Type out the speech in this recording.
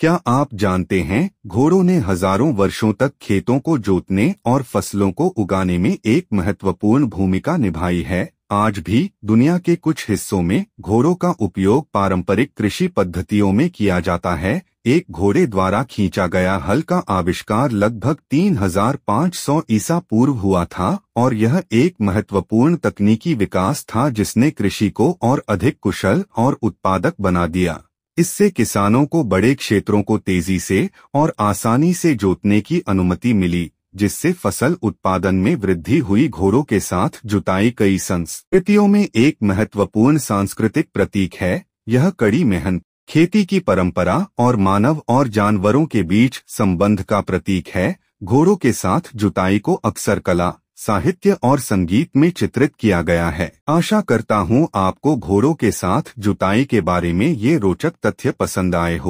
क्या आप जानते हैं घोड़ों ने हजारों वर्षों तक खेतों को जोतने और फसलों को उगाने में एक महत्वपूर्ण भूमिका निभाई है आज भी दुनिया के कुछ हिस्सों में घोड़ों का उपयोग पारंपरिक कृषि पद्धतियों में किया जाता है एक घोड़े द्वारा खींचा गया हल का आविष्कार लगभग 3500 ईसा पूर्व हुआ था और यह एक महत्वपूर्ण तकनीकी विकास था जिसने कृषि को और अधिक कुशल और उत्पादक बना दिया इससे किसानों को बड़े क्षेत्रों को तेजी से और आसानी से जोतने की अनुमति मिली जिससे फसल उत्पादन में वृद्धि हुई घोरों के साथ जुताई कई संस्कृतियों में एक महत्वपूर्ण सांस्कृतिक प्रतीक है यह कड़ी मेहनत खेती की परंपरा और मानव और जानवरों के बीच संबंध का प्रतीक है घोड़ों के साथ जुताई को अक्सर कला साहित्य और संगीत में चित्रित किया गया है आशा करता हूँ आपको घोड़ों के साथ जुताई के बारे में ये रोचक तथ्य पसंद आए हो